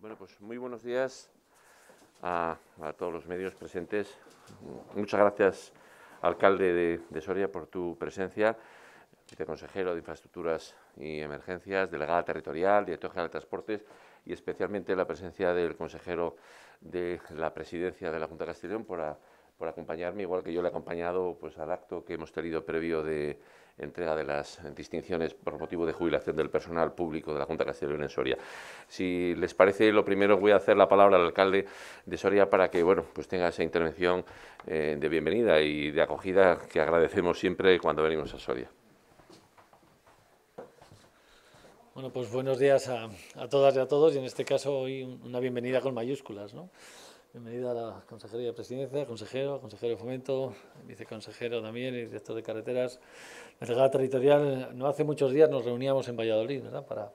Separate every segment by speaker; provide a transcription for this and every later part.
Speaker 1: Bueno, pues muy buenos días a, todos los medios presentes. Muchas gracias, alcalde de, Soria, por tu presencia, viceconsejero de Infraestructuras y Emergencias, delegada territorial, director general de Transportes y especialmente la presencia del consejero de la presidencia de la Junta de Castellón por, por acompañarme, igual que yo le he acompañado pues, al acto que hemos tenido previo de entrega de las distinciones por motivo de jubilación del personal público de la Junta de Castilla en Soria. Si les parece, lo primero voy a hacer la palabra al alcalde de Soria para que bueno, pues tenga esa intervención eh, de bienvenida y de acogida que agradecemos siempre cuando venimos a Soria.
Speaker 2: Bueno, pues buenos días a, todas y a todos y en este caso hoy una bienvenida con mayúsculas, ¿no? Bienvenida a la Consejería de Presidencia, consejero, consejero de Fomento, viceconsejero también y director de carreteras, delegada territorial. No hace muchos días nos reuníamos en Valladolid para,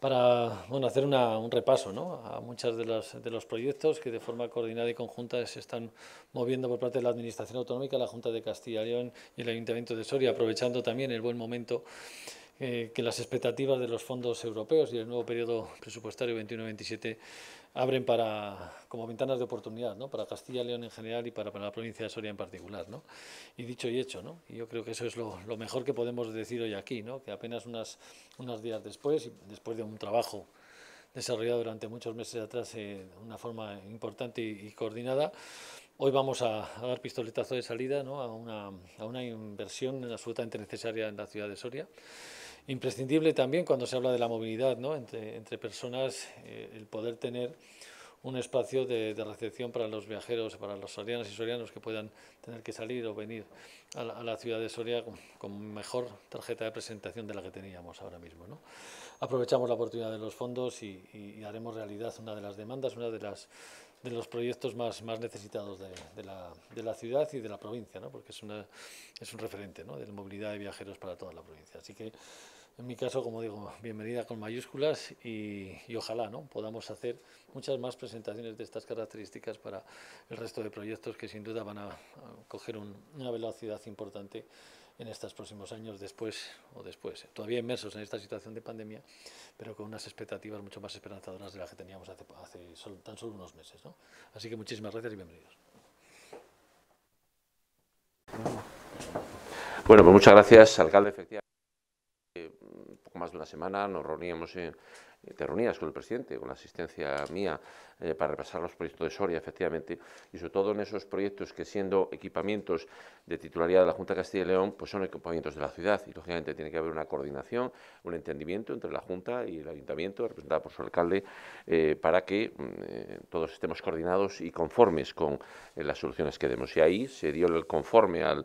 Speaker 2: para bueno, hacer un repaso a muchos de los, de los proyectos que de forma coordinada y conjunta se están moviendo por parte de la Administración Autonómica, la Junta de Castilla y León y el Ayuntamiento de Soria, aprovechando también el buen momento eh, que las expectativas de los fondos europeos y el nuevo periodo presupuestario 21-27 abren para, como ventanas de oportunidad ¿no? para Castilla y León en general y para, para la provincia de Soria en particular. ¿no? Y dicho y hecho, ¿no? y yo creo que eso es lo, mejor que podemos decir hoy aquí, ¿no? que apenas unas, unos días después, después de un trabajo desarrollado durante muchos meses atrás eh, de una forma importante y, coordinada, Hoy vamos a, a, dar pistoletazo de salida ¿no? a, una, a, una, inversión absolutamente necesaria en la ciudad de Soria imprescindible también cuando se habla de la movilidad ¿no? entre, entre, personas, eh, el poder tener un espacio de, recepción para los viajeros, para los sorianos y sorianos que puedan tener que salir o venir a la, ciudad de Soria con, mejor tarjeta de presentación de la que teníamos ahora mismo. ¿no? Aprovechamos la oportunidad de los fondos y, haremos realidad una de las demandas, una de las de los proyectos más, más necesitados de, la, ciudad y de la provincia, ¿no? porque es, una, es un referente ¿no? de movilidad de viajeros para toda la provincia. Así que en mi caso, como digo, bienvenida con mayúsculas y, ojalá ¿no? podamos hacer muchas más presentaciones de estas características para el resto de proyectos que sin duda van a, coger una velocidad importante en estos próximos años después o después. Todavía inmersos en esta situación de pandemia, pero con unas expectativas mucho más esperanzadoras de las que teníamos hace, tan solo unos meses. Así que muchísimas gracias y bienvenidos.
Speaker 1: Bueno, pues muchas gracias, alcalde, efectivamente más de una semana, nos reuníamos en, te reunías con el presidente, con la asistencia mía, eh, para repasar los proyectos de Soria, efectivamente, y sobre todo en esos proyectos que siendo equipamientos de titularidad de la Junta de Castilla y León, pues son equipamientos de la ciudad, y lógicamente tiene que haber una coordinación, un entendimiento entre la Junta y el Ayuntamiento, representada por su alcalde, eh, para que mm, eh, todos estemos coordinados y conformes con las soluciones que demos. Y ahí se dio el conforme al,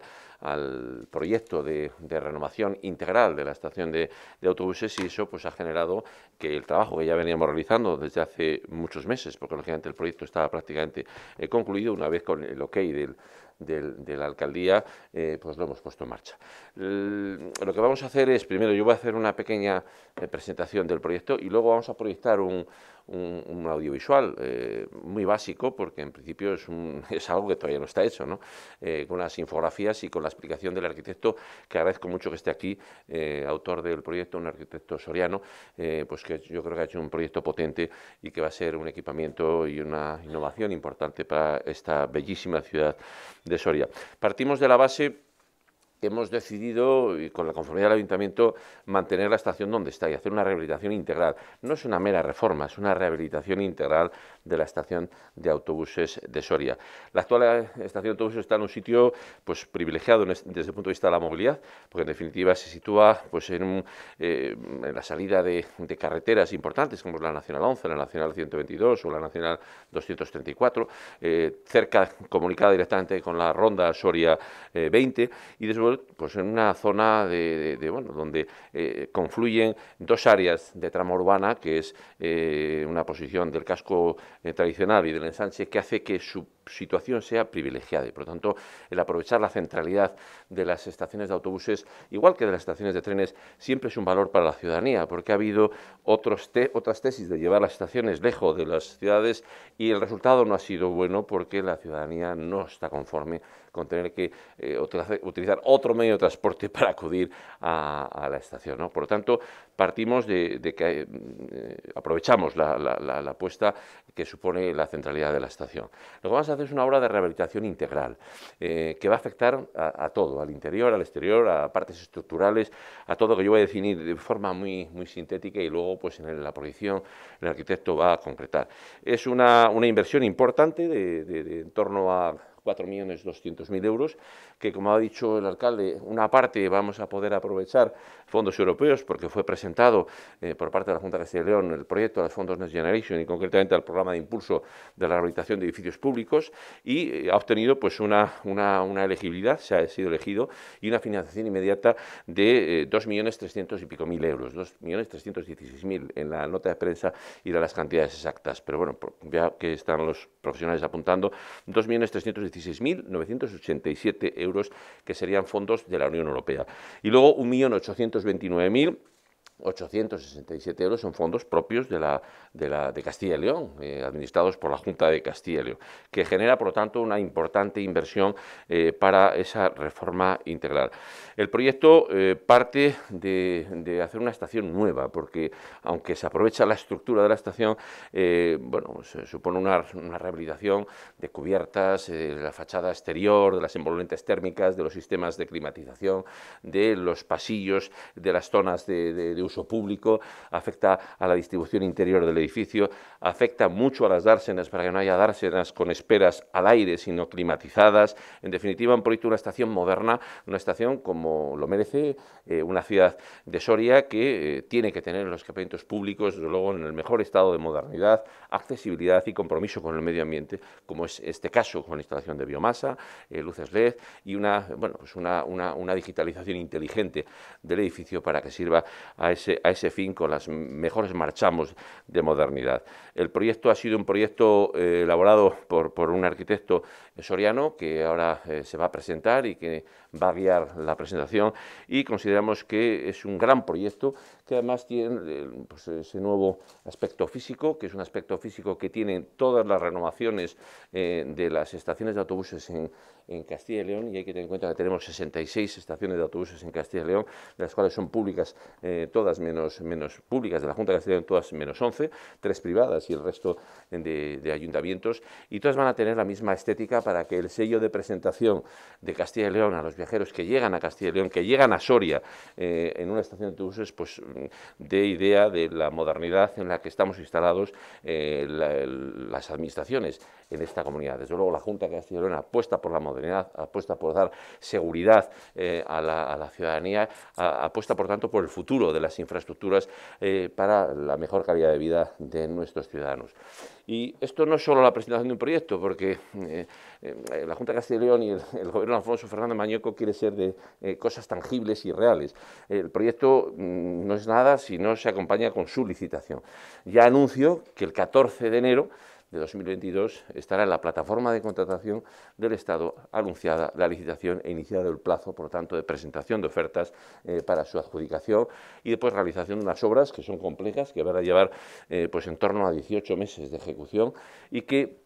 Speaker 1: proyecto de, renovación integral de la estación de, autobuses y eso pues ha generado que el trabajo que ya veníamos realizando desde hace muchos meses, porque lógicamente el proyecto estaba prácticamente eh, concluido una vez con el ok del, de la alcaldía, eh, pues lo hemos puesto en marcha. lo que vamos a hacer es, primero yo voy a hacer una pequeña eh, presentación del proyecto y luego vamos a proyectar un, un, audiovisual eh, muy básico, porque en principio es, un, es, algo que todavía no está hecho, ¿no? Eh, con las infografías y con la explicación del arquitecto, que agradezco mucho que esté aquí, eh, autor del proyecto, un arquitecto soriano, pues que yo creo que ha hecho un proyecto potente y que va a ser un equipamiento y una innovación importante para esta bellísima ciudad de Soria. Partimos de la base hemos decidido, y con la conformidad del ayuntamiento, mantener la estación donde está y hacer una rehabilitación integral. No es una mera reforma, es una rehabilitación integral de la estación de autobuses de Soria. La actual estación de autobuses está en un sitio pues, privilegiado desde el punto de vista de la movilidad, porque en definitiva se sitúa pues, en, eh, la salida de, carreteras importantes como la Nacional 11, la Nacional 122 o la Nacional 234, eh, cerca, comunicada directamente con la Ronda Soria 20, eh, y después pues en una zona de, bueno, donde eh, confluyen dos áreas de trama urbana, que es eh, una posición del casco eh, tradicional y del ensanche, que hace que su situación sea privilegiada y por lo tanto el aprovechar la centralidad de las estaciones de autobuses, igual que de las estaciones de trenes, siempre es un valor para la ciudadanía, porque ha habido otros otras tesis de llevar las estaciones lejos de las ciudades y el resultado no ha sido bueno porque la ciudadanía no está conforme con tener que eh, utilizar otro medio de transporte para acudir a, la estación. Por lo tanto, partimos de, que eh, aprovechamos la, apuesta que supone la centralidad de la estación. Lo vamos es una obra de rehabilitación integral, eh, que va a afectar a, todo, al interior, al exterior, a partes estructurales, a todo que yo voy a definir de forma muy, muy sintética y luego pues en la proyección el arquitecto va a concretar. Es una, inversión importante en torno a 4.200.000 euros, que como ha dicho el alcalde, una parte vamos a poder aprovechar fondos europeos, porque fue presentado eh, por parte de la Junta de Castilla y León el proyecto de los fondos Next Generation y concretamente al programa de impulso de la rehabilitación de edificios públicos y eh, ha obtenido pues una, una, elegibilidad, se ha sido elegido, y una financiación inmediata de eh, millones trescientos y pico mil euros, 2.316.000 en la nota de prensa y de las cantidades exactas, pero bueno, ya que están los profesionales apuntando, 2.316.000 16.987 euros, que serían fondos de la Unión Europea. Y luego 1.829.000 867 euros son fondos propios de, la, Castilla y León, eh, administrados por la Junta de Castilla y León, que genera, por lo tanto, una importante inversión eh, para esa reforma integral. El proyecto eh, parte de, hacer una estación nueva, porque aunque se aprovecha la estructura de la estación, bueno, se supone una, rehabilitación de cubiertas, de la fachada exterior, de las envolventes térmicas, de los sistemas de climatización, de los pasillos, de las zonas de, de, de uso público, afecta a la distribución interior del edificio, afecta mucho a las dársenas para que no haya dársenas con esperas al aire, sino climatizadas. En definitiva, han proyecto una estación moderna, una estación como lo merece eh, una ciudad de Soria que eh, tiene que tener los equipamientos públicos, desde luego, en el mejor estado de modernidad, accesibilidad y compromiso con el medio ambiente, como es este caso con la instalación de biomasa, eh, luces LED y una, bueno, pues una, digitalización inteligente del edificio para que sirva a ese a ese fin con las mejores marchamos de modernidad. El proyecto ha sido un proyecto eh, elaborado por, un arquitecto soriano que ahora eh, se va a presentar y que va a guiar la presentación y consideramos que es un gran proyecto que además tiene eh, pues, ese nuevo aspecto físico, que es un aspecto físico que tiene todas las renovaciones eh, de las estaciones de autobuses en, Castilla y León y hay que tener en cuenta que tenemos 66 estaciones de autobuses en Castilla y León, de las cuales son públicas eh, todas menos, menos públicas, de la Junta de Castilla y León todas menos 11, tres privadas y el resto de, de, ayuntamientos, y todas van a tener la misma estética para que el sello de presentación de Castilla y León a los viajeros que llegan a Castilla y León, que llegan a Soria eh, en una estación de autobuses, pues dé idea de la modernidad en la que estamos instalados eh, las administraciones en esta comunidad. Desde luego la Junta de Castilla y León apuesta por la modernidad, apuesta por dar seguridad eh, a, la, ciudadanía, apuesta por tanto por el futuro de las infraestructuras para la mejor calidad de vida de nuestros ciudadanos. Y esto no es solo la presentación de un proyecto, porque la Junta de Castilla y León y el, gobierno de Alfonso Fernández Mañeco quiere ser de eh, cosas tangibles y reales. El proyecto mm, no es nada si no se acompaña con su licitación. Ya anuncio que el 14 de enero de 2022 estará en la plataforma de contratación del Estado anunciada la licitación e iniciado el plazo, por lo tanto, de presentación de ofertas eh, para su adjudicación y después realización de unas obras que son complejas, que van a llevar eh, pues en torno a 18 meses de ejecución y que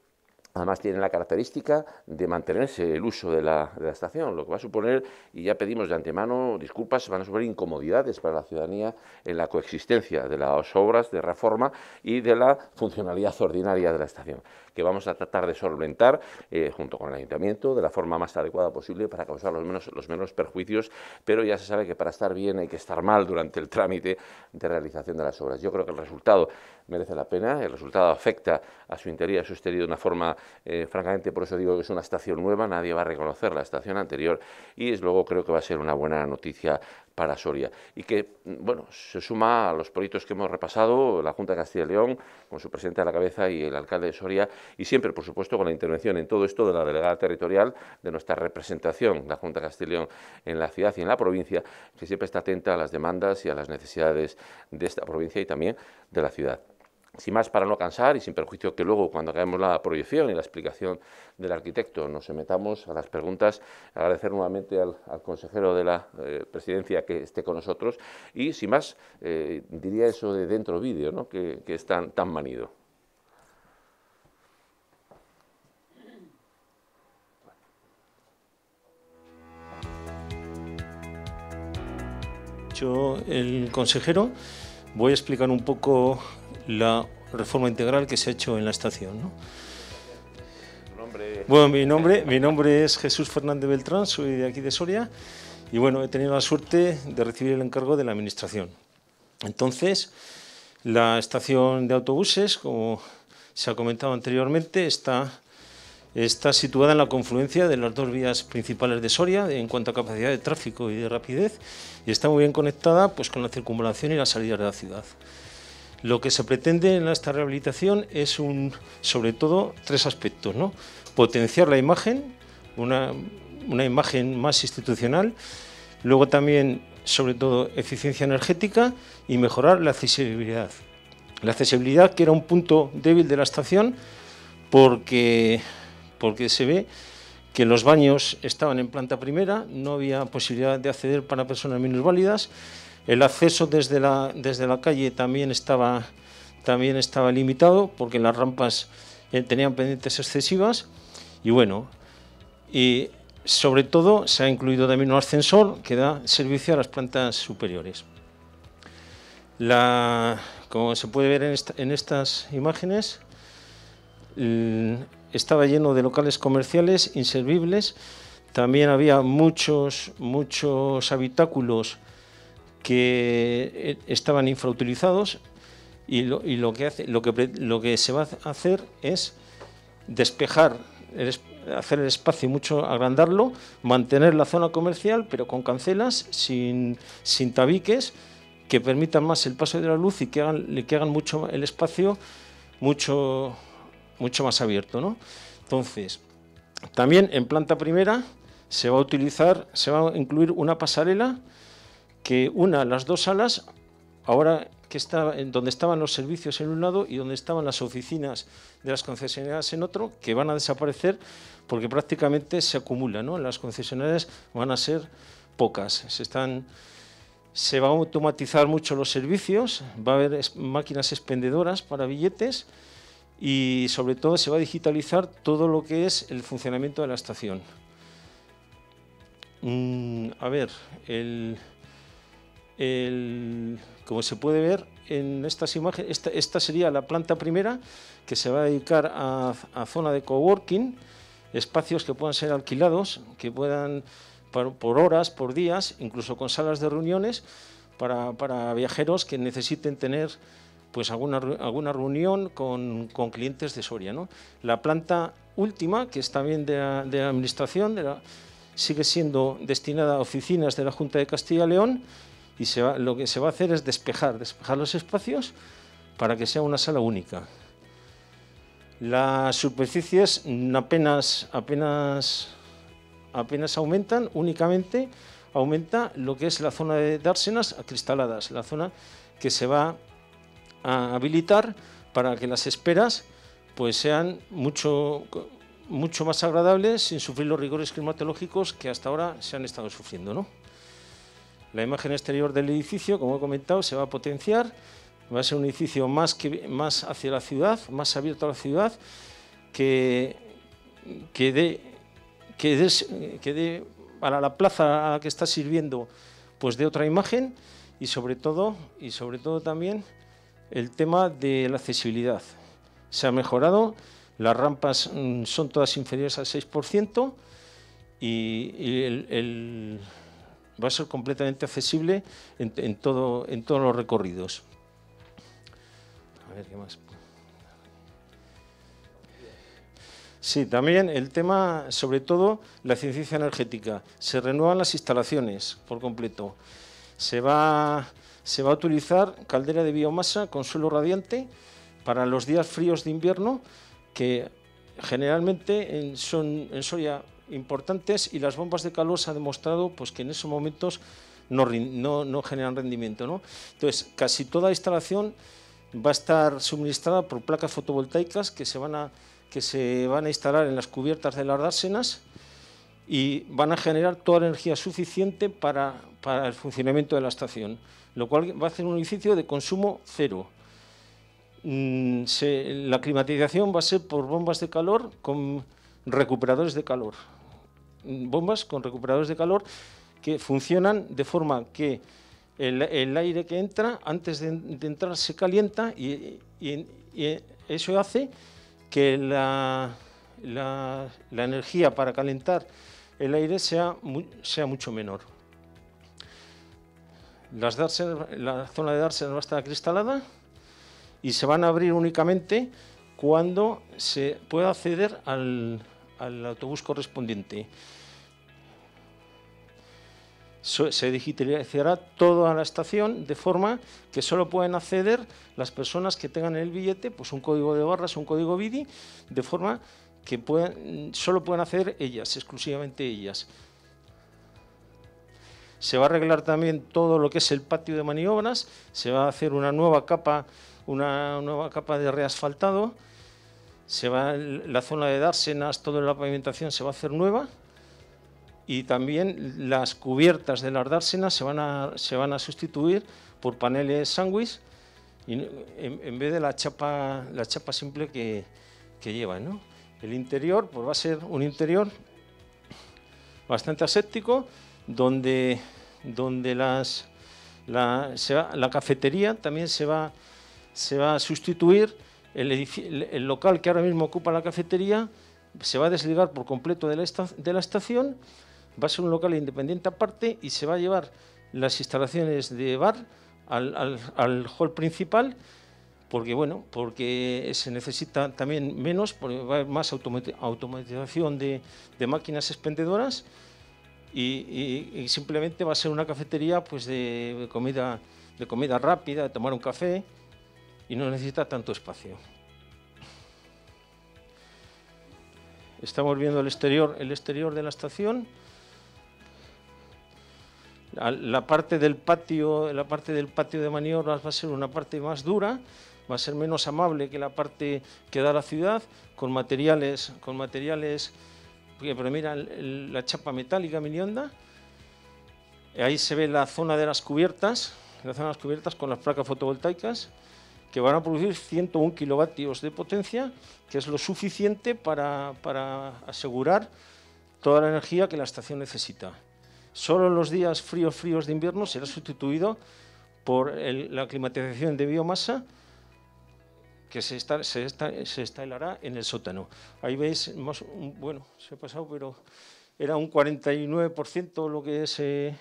Speaker 1: Además tienen la característica de mantenerse el uso de la, de la, estación, lo que va a suponer, y ya pedimos de antemano disculpas, van a suponer incomodidades para la ciudadanía en la coexistencia de las obras de reforma y de la funcionalidad ordinaria de la estación que vamos a tratar de solventar eh, junto con el ayuntamiento de la forma más adecuada posible para causar los menos, los menos perjuicios, pero ya se sabe que para estar bien hay que estar mal durante el trámite de realización de las obras. Yo creo que el resultado merece la pena, el resultado afecta a su interior y a su exterior de una forma, eh, francamente, por eso digo que es una estación nueva, nadie va a reconocer la estación anterior y es luego creo que va a ser una buena noticia para Soria. Y que, mm, bueno, se suma a los proyectos que hemos repasado, la Junta de Castilla y León, con su presidente a la cabeza y el alcalde de Soria, y siempre, por supuesto, con la intervención en todo esto de la delegada territorial, de nuestra representación, la Junta de Castilla y León, en la ciudad y en la provincia, que siempre está atenta a las demandas y a las necesidades de esta provincia y también de la ciudad. Sin más, para no cansar y sin perjuicio que luego, cuando acabemos la proyección y la explicación del arquitecto, nos metamos a las preguntas, agradecer nuevamente al, consejero de la eh, presidencia que esté con nosotros y, sin más, eh, diría eso de dentro vídeo, que, es tan, tan manido.
Speaker 3: Yo, el consejero, voy a explicar un poco la reforma integral que se ha hecho en la estación. Bueno, mi nombre, mi nombre es Jesús Fernández Beltrán, soy de aquí de Soria y bueno, he tenido la suerte de recibir el encargo de la administración. Entonces, la estación de autobuses, como se ha comentado anteriormente, está, está situada en la confluencia de las dos vías principales de Soria en cuanto a capacidad de tráfico y de rapidez y está muy bien conectada pues, con la circunvalación y la salida de la ciudad. Lo que se pretende en esta rehabilitación es un, sobre todo tres aspectos, potenciar la imagen, una, imagen más institucional, luego también sobre todo eficiencia energética y mejorar la accesibilidad. La accesibilidad que era un punto débil de la estación porque, porque se ve que los baños estaban en planta primera, no había posibilidad de acceder para personas menos válidas el acceso desde la, desde la calle también estaba, también estaba limitado porque las rampas eh, tenían pendientes excesivas y bueno, y sobre todo se ha incluido también un ascensor que da servicio a las plantas superiores. La, como se puede ver en, en estas imágenes, mm, estaba lleno de locales comerciales inservibles. También había muchos, muchos habitáculos que eh, estaban infrautilizados y lo, que, hace, lo, que, lo que se va a hacer es despejar, hacer el espacio mucho, agrandarlo, mantener la zona comercial, pero con cancelas, sin, sin tabiques, que permitan más el paso de la luz y que hagan, hagan mucho el espacio mucho, mucho más abierto. Entonces, también en planta primera se va a utilizar, se va a incluir una pasarela que una las dos salas, ahora que está en donde estaban los servicios en un lado y donde estaban las oficinas de las concesionarias en otro, que van a desaparecer porque prácticamente se acumula. Las concesionarias van a ser pocas, se están se va a automatizar mucho los servicios, va a haber máquinas expendedoras para billetes y sobre todo se va a digitalizar todo lo que es el funcionamiento de la estación. Mm, a ver, el como se puede ver en estas imágenes, esta, sería la planta primera que se va a dedicar a, zona de coworking, espacios que puedan ser alquilados, que puedan por, horas, por días, incluso con salas de reuniones para, viajeros que necesiten tener pues alguna, alguna reunión con, clientes de Soria. La planta última, que es también de, Administración, sigue siendo destinada a oficinas de la Junta de Castilla y León y lo que se va a hacer es despejar, despejar los espacios para que sea una sala única. Las superficies apenas, apenas, apenas aumentan, únicamente aumenta lo que es la zona de dársenas acristaladas, la zona que se va a habilitar para que las esperas pues sean mucho, mucho más agradables sin sufrir los rigores climatológicos que hasta ahora se han estado sufriendo. ¿no? La imagen exterior del edificio, como he comentado, se va a potenciar. Va a ser un edificio más, que, más hacia la ciudad, más abierto a la ciudad, que, dé que que para la plaza que está sirviendo pues de otra imagen y sobre todo y sobre todo también el tema de la accesibilidad se ha mejorado las rampas mm, son todas inferiores al 6% y, el va a ser completamente accesible en, todo, en todos los recorridos. A ver, ¿qué más? Sí, también el tema, sobre todo, la eficiencia energética. Se renuevan las instalaciones por completo. Se va, se va a utilizar caldera de biomasa con suelo radiante para los días fríos de invierno, que generalmente son, en soya importantes y las bombas de calor se ha demostrado pues, que en esos momentos no, no, generan rendimiento. ¿no? Entonces, casi toda la instalación va a estar suministrada por placas fotovoltaicas que se van a, que se van a instalar en las cubiertas de las dársenas y van a generar toda la energía suficiente para, para el funcionamiento de la estación, lo cual va a ser un edificio de consumo cero. Mm, la climatización va a ser por bombas de calor con recuperadores de calor bombas con recuperadores de calor que funcionan de forma que el, aire que entra, antes de, entrar, se calienta y, eso hace que la, energía para calentar el aire sea, mucho menor. Las la zona de no va a estar cristalada y se van a abrir únicamente cuando se pueda acceder al autobús correspondiente se digitalizará toda la estación de forma que solo pueden acceder las personas que tengan el billete pues un código de barras, un código BIDI, de forma que solo pueden acceder ellas, exclusivamente ellas. Se va a arreglar también todo lo que es el patio de maniobras, se va a hacer una nueva capa, una nueva capa de reasfaltado, se va la zona de dársenas, toda la pavimentación se va a hacer nueva y también las cubiertas de las dársenas se van a, se van a sustituir por paneles sándwich en, en, vez de la chapa, la chapa simple que, que lleva ¿no? El interior pues va a ser un interior bastante aséptico donde, donde las, la, cafetería también se va, se va a sustituir. El, el local que ahora mismo ocupa la cafetería se va a desligar por completo de la, de la estación va a ser un local independiente aparte y se va a llevar las instalaciones de bar al, hall principal porque bueno, porque se necesita también menos, porque va a haber más automatización de, máquinas expendedoras y, simplemente va a ser una cafetería pues de, comida de comida rápida, de tomar un café y no necesita tanto espacio. Estamos viendo el exterior, el exterior de la estación. La parte del patio, la parte del patio de maniobras va a ser una parte más dura, va a ser menos amable que la parte que da la ciudad, con materiales, con materiales la chapa metálica milionda. Ahí se ve la zona de las cubiertas, la zona de las cubiertas con las placas fotovoltaicas, que van a producir 101 kilovatios de potencia, que es lo suficiente para asegurar toda la energía que la estación necesita. Solo en los días fríos, fríos de invierno será sustituido por la climatización de biomasa que se, está, se, instalará en el sótano. Ahí veis, más, bueno, se ha pasado, pero era un 49% lo que se,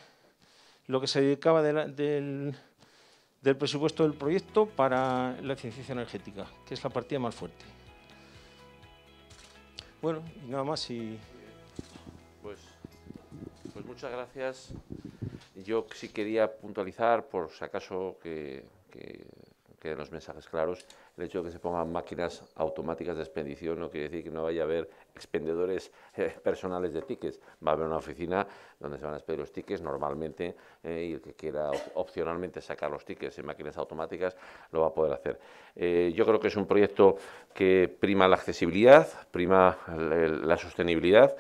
Speaker 3: lo que se dedicaba del, presupuesto del proyecto para la ciencia energética, que es la partida más fuerte. Bueno, y nada más y... Pues,
Speaker 1: pues muchas gracias. Yo sí quería puntualizar, por si acaso que, que los mensajes claros, el hecho de que se pongan máquinas automáticas de expedición no quiere decir que no vaya a haber expendedores eh, personales de tickets. Va a haber una oficina donde se van a expedir los tickets normalmente eh, y el que quiera opcionalmente sacar los tickets en máquinas automáticas lo va a poder hacer. Eh, yo creo que es un proyecto que prima la accesibilidad, prima la sostenibilidad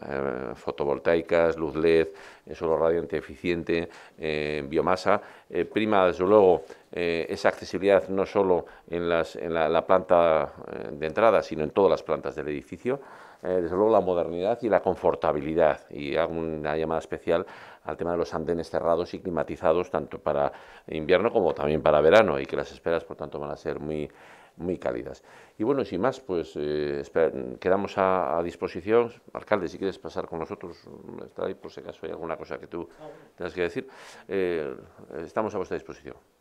Speaker 1: eh, fotovoltaicas, luz LED, eh, suelo radiante eficiente, eh, biomasa. prima, desde luego, esa accesibilidad no solo en, en la, la, planta de entrada, sino en todas las plantas del edificio. desde luego, la modernidad y la confortabilidad. Y hago una llamada especial al tema de los andenes cerrados y climatizados, tanto para invierno como también para verano, y que las esperas, por tanto, van a ser muy muy cálidas. Y bueno, sin más, pues eh, quedamos a, disposición. Alcalde, si quieres pasar con nosotros, mm, está por si acaso hay alguna cosa que tú tengas que decir. Eh, estamos a vuestra disposición.